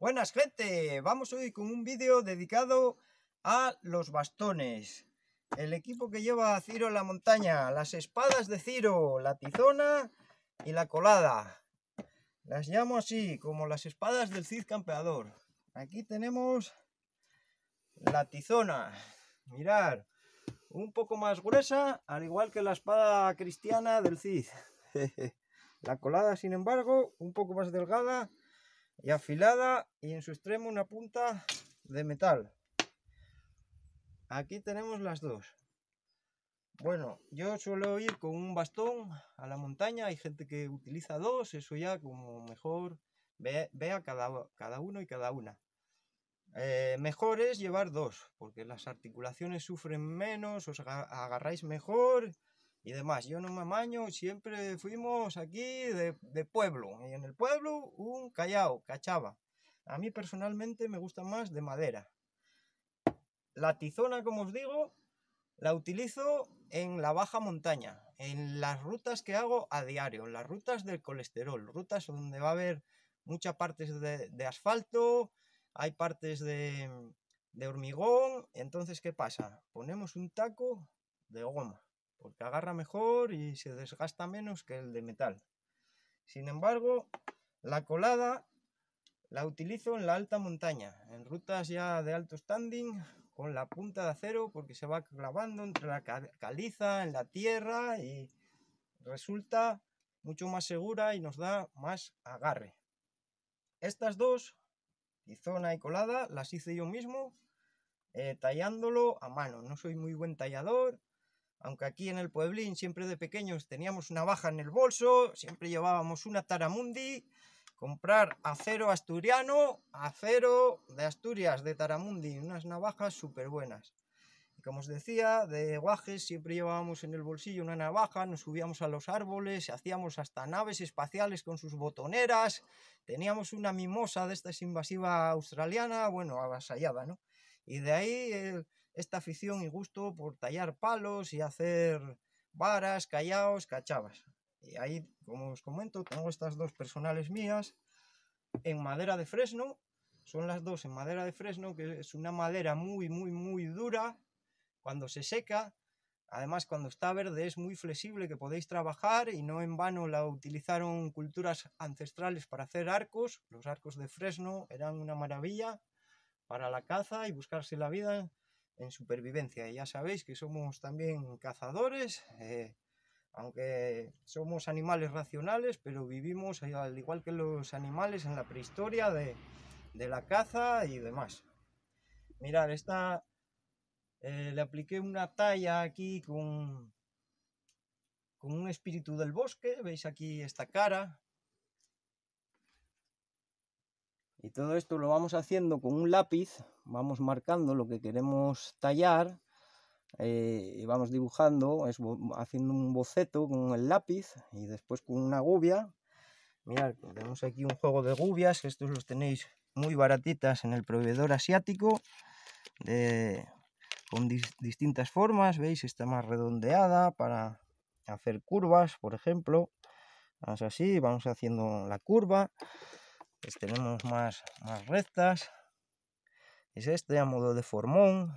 Buenas gente, vamos hoy con un vídeo dedicado a los bastones El equipo que lleva a Ciro en la montaña, las espadas de Ciro, la tizona y la colada Las llamo así, como las espadas del Cid campeador Aquí tenemos la tizona, mirar, un poco más gruesa, al igual que la espada cristiana del Cid La colada, sin embargo, un poco más delgada y afilada y en su extremo una punta de metal. Aquí tenemos las dos. Bueno, yo suelo ir con un bastón a la montaña, hay gente que utiliza dos, eso ya como mejor vea cada, uno y cada una. Eh, mejor es llevar dos, porque las articulaciones sufren menos, os agarráis mejor y demás. Yo no me amaño, siempre fuimos aquí de, pueblo. Y en el pueblo un callao, cachaba. A mí personalmente me gusta más de madera. La tizona, como os digo, la utilizo en la baja montaña, en las rutas que hago a diario, en las rutas del colesterol, rutas donde va a haber muchas partes de, asfalto, hay partes de hormigón. Entonces, ¿qué pasa? Ponemos un taco de goma porque agarra mejor y se desgasta menos que el de metal. Sin embargo, la colada la utilizo en la alta montaña, en rutas ya de alto standing, con la punta de acero porque se va clavando entre la caliza, en la tierra y resulta mucho más segura y nos da más agarre. Estas dos, tizona y colada, las hice yo mismo eh, tallándolo a mano. No soy muy buen tallador aunque aquí en el pueblín siempre de pequeños teníamos una navaja en el bolso, siempre llevábamos una taramundi, comprar acero asturiano, acero de Asturias, de taramundi, unas navajas súper buenas. Y como os decía, de guajes siempre llevábamos en el bolsillo una navaja, nos subíamos a los árboles, hacíamos hasta naves espaciales con sus botoneras, teníamos una mimosa de esta invasiva australiana, bueno, avasallada, ¿no? Y de ahí esta afición y gusto por tallar palos y hacer varas, callaos, cachavas. Y ahí, como os comento, tengo estas dos personales mías en madera de fresno. Son las dos en madera de fresno, que es una madera muy, muy, muy dura. Cuando se seca, además cuando está verde es muy flexible, que podéis trabajar y no en vano la utilizaron culturas ancestrales para hacer arcos. Los arcos de fresno eran una maravilla para la caza y buscarse la vida en supervivencia. Y ya sabéis que somos también cazadores, eh, aunque somos animales racionales, pero vivimos al igual que los animales en la prehistoria de, la caza y demás. Mirad, esta eh, le apliqué una talla aquí con, con un espíritu del bosque, veis aquí esta cara, Y todo esto lo vamos haciendo con un lápiz, vamos marcando lo que queremos tallar eh, y vamos dibujando, es, haciendo un boceto con el lápiz y después con una gubia. Mirad, tenemos aquí un juego de gubias, estos los tenéis muy baratitas en el proveedor asiático, con distintas formas, veis, está más redondeada para hacer curvas, por ejemplo. Vamos así, vamos haciendo la curva. Pues tenemos más, más rectas es este a modo de formón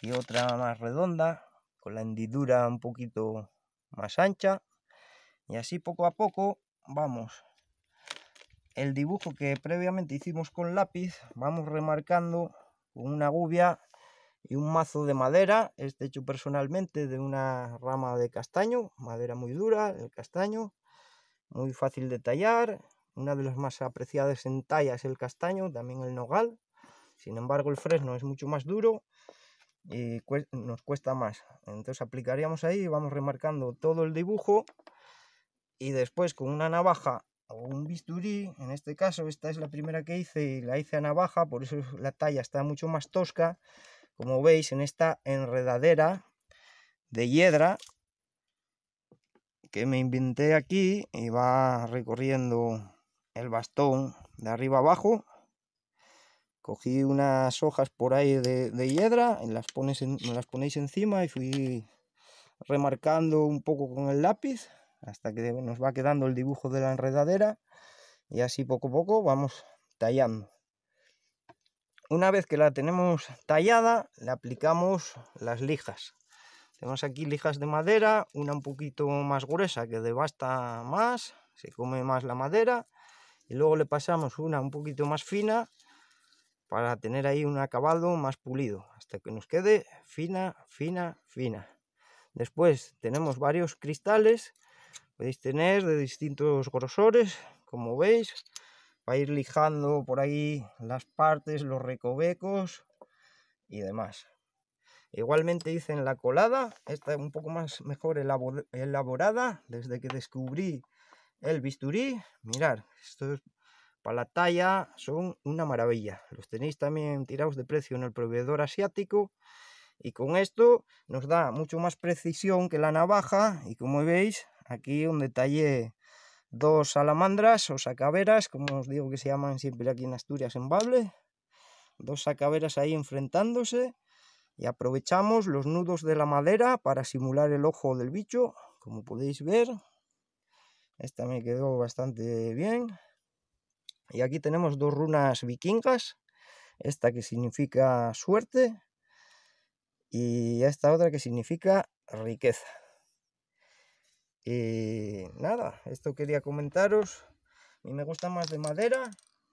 y otra más redonda con la hendidura un poquito más ancha y así poco a poco vamos el dibujo que previamente hicimos con lápiz vamos remarcando con una gubia y un mazo de madera este hecho personalmente de una rama de castaño madera muy dura el castaño muy fácil de tallar una de las más apreciadas en talla es el castaño, también el nogal. Sin embargo, el fresno es mucho más duro y nos cuesta más. Entonces aplicaríamos ahí, vamos remarcando todo el dibujo y después con una navaja o un bisturí, en este caso esta es la primera que hice y la hice a navaja, por eso la talla está mucho más tosca, como veis en esta enredadera de hiedra que me inventé aquí y va recorriendo el bastón de arriba abajo. Cogí unas hojas por ahí de, hiedra, y las, pones las ponéis encima y fui remarcando un poco con el lápiz hasta que nos va quedando el dibujo de la enredadera y así poco a poco vamos tallando. Una vez que la tenemos tallada, le aplicamos las lijas. Tenemos aquí lijas de madera, una un poquito más gruesa que devasta más, se come más la madera, y luego le pasamos una un poquito más fina para tener ahí un acabado más pulido hasta que nos quede fina, fina, fina. Después tenemos varios cristales, podéis tener de distintos grosores, como veis, para ir lijando por ahí las partes, los recovecos y demás. Igualmente hice en la colada, esta un poco más mejor elaborada, desde que descubrí el bisturí, mirar, estos para la talla son una maravilla. Los tenéis también tirados de precio en el proveedor asiático. Y con esto nos da mucho más precisión que la navaja. Y como veis, aquí un detalle dos salamandras o sacaveras, como os digo que se llaman siempre aquí en Asturias en Bable. Dos sacaveras ahí enfrentándose y aprovechamos los nudos de la madera para simular el ojo del bicho, como podéis ver. Esta me quedó bastante bien. Y aquí tenemos dos runas vikingas. Esta que significa suerte. Y esta otra que significa riqueza. Y nada, esto quería comentaros. A mí me gusta más de madera.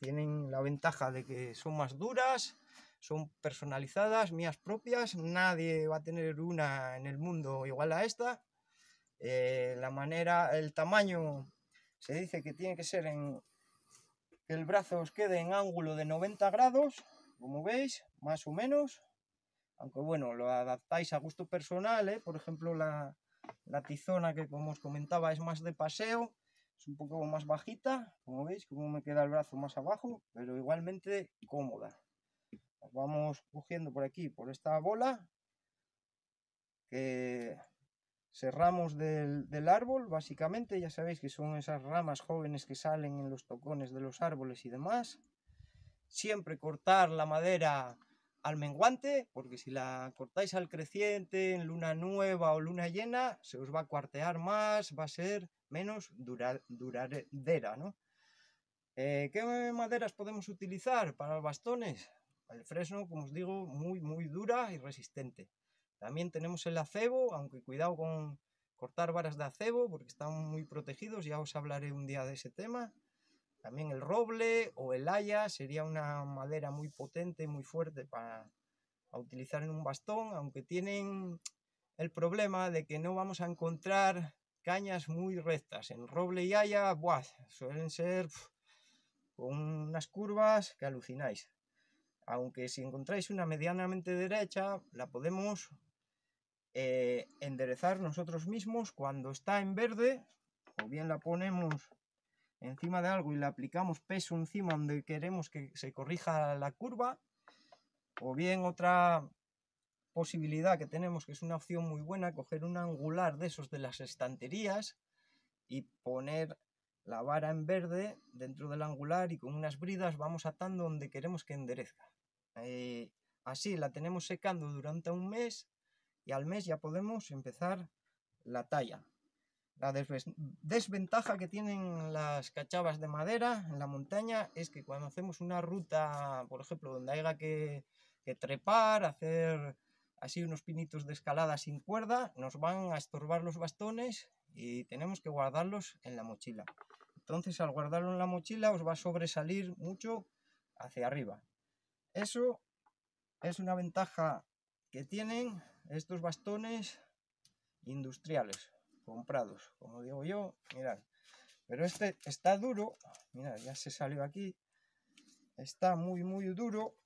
Tienen la ventaja de que son más duras son personalizadas, mías propias, nadie va a tener una en el mundo igual a esta eh, la manera, el tamaño, se dice que tiene que ser en que el brazo os quede en ángulo de 90 grados, como veis, más o menos, aunque bueno, lo adaptáis a gusto personal, ¿eh? por ejemplo la, tizona que como os comentaba es más de paseo, es un poco más bajita, como veis, como me queda el brazo más abajo, pero igualmente cómoda. vamos cogiendo por aquí, por esta bola, que Cerramos del, árbol, básicamente, ya sabéis que son esas ramas jóvenes que salen en los tocones de los árboles y demás. Siempre cortar la madera al menguante, porque si la cortáis al creciente, en luna nueva o luna llena, se os va a cuartear más, va a ser menos duradera, ¿no? Eh, ¿Qué maderas podemos utilizar para bastones? El fresno, como os digo, muy, muy dura y resistente. También tenemos el acebo, aunque cuidado con cortar varas de acebo porque están muy protegidos, ya os hablaré un día de ese tema. También el roble o el haya sería una madera muy potente, muy fuerte para utilizar en un bastón, aunque tienen el problema de que no vamos a encontrar cañas muy rectas. En roble y haya, ¡buah! suelen ser con unas curvas que alucináis. Aunque si encontráis una medianamente derecha, la podemos eh, enderezar nosotros mismos cuando está en verde, o bien la ponemos encima de algo y le aplicamos peso encima donde queremos que se corrija la curva, o bien otra posibilidad que tenemos, que es una opción muy buena, coger un angular de esos de las estanterías y poner la vara en verde dentro del angular y con unas bridas vamos atando donde queremos que enderezca. Eh, así la tenemos secando durante un mes y al mes ya podemos empezar la talla. La desventaja que tienen las cachavas de madera en la montaña es que cuando hacemos una ruta, por ejemplo, donde haya que, trepar, hacer así unos pinitos de escalada sin cuerda, nos van a estorbar los bastones y tenemos que guardarlos en la mochila. Entonces al guardarlo en la mochila os va a sobresalir mucho hacia arriba. Eso es una ventaja que tienen estos bastones industriales comprados, como digo yo, mirad. Pero este está duro, mirad, ya se salió aquí. Está muy, muy duro.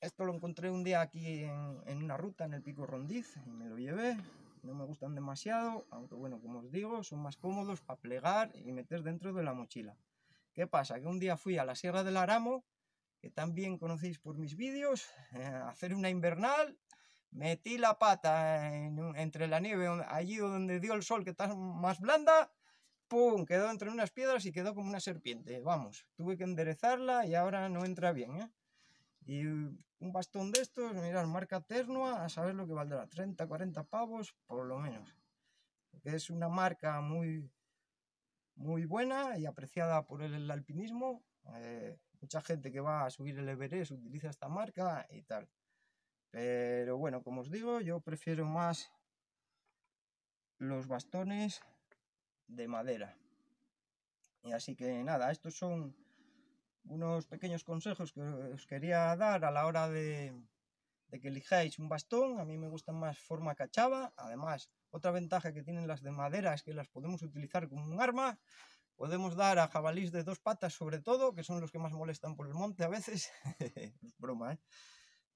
Esto lo encontré un día aquí en, una ruta, en el Pico Rondiz, y me lo llevé. No me gustan demasiado, aunque bueno, como os digo, son más cómodos para plegar y meter dentro de la mochila. ¿Qué pasa? Que un día fui a la Sierra del Aramo, que también conocéis por mis vídeos, eh, a hacer una invernal metí la pata entre la nieve, allí donde dio el sol, que está más blanda, ¡pum! Quedó entre unas piedras y quedó como una serpiente. Vamos, tuve que enderezarla y ahora no entra bien, ¿eh? Y un bastón de estos, mirad, marca Ternua, a saber lo que valdrá, 30, 40 pavos por lo menos. es una marca muy, muy buena y apreciada por el alpinismo. Eh, mucha gente que va a subir el Everest utiliza esta marca y tal. Pero bueno, como os digo, yo prefiero más los bastones de madera. Y así que nada, estos son unos pequeños consejos que os quería dar a la hora de, que elijáis un bastón. A mí me gusta más forma cachava. Además, otra ventaja que tienen las de madera es que las podemos utilizar como un arma. Podemos dar a jabalís de dos patas sobre todo, que son los que más molestan por el monte a veces. broma, ¿eh?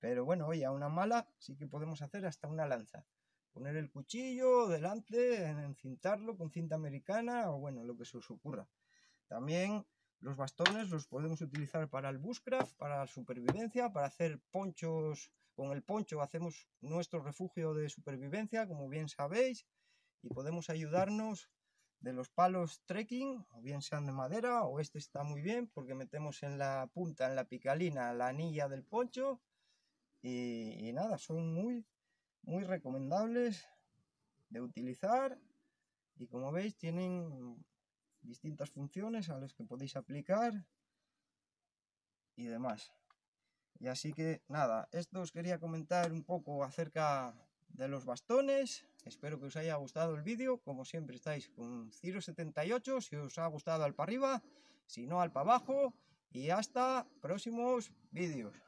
Pero bueno, hoy a una mala sí que podemos hacer hasta una lanza. Poner el cuchillo delante, encintarlo con cinta americana o bueno, lo que se os ocurra. También los bastones los podemos utilizar para el bushcraft, para la supervivencia, para hacer ponchos. Con el poncho hacemos nuestro refugio de supervivencia, como bien sabéis, y podemos ayudarnos de los palos trekking, o bien sean de madera, o este está muy bien porque metemos en la punta, en la picalina, la anilla del poncho y, nada, son muy, muy recomendables de utilizar y como veis tienen distintas funciones a las que podéis aplicar y demás. Y así que nada, esto os quería comentar un poco acerca de los bastones. Espero que os haya gustado el vídeo. Como siempre estáis con Ciro78. Si os ha gustado al para arriba, si no al para abajo. Y hasta próximos vídeos.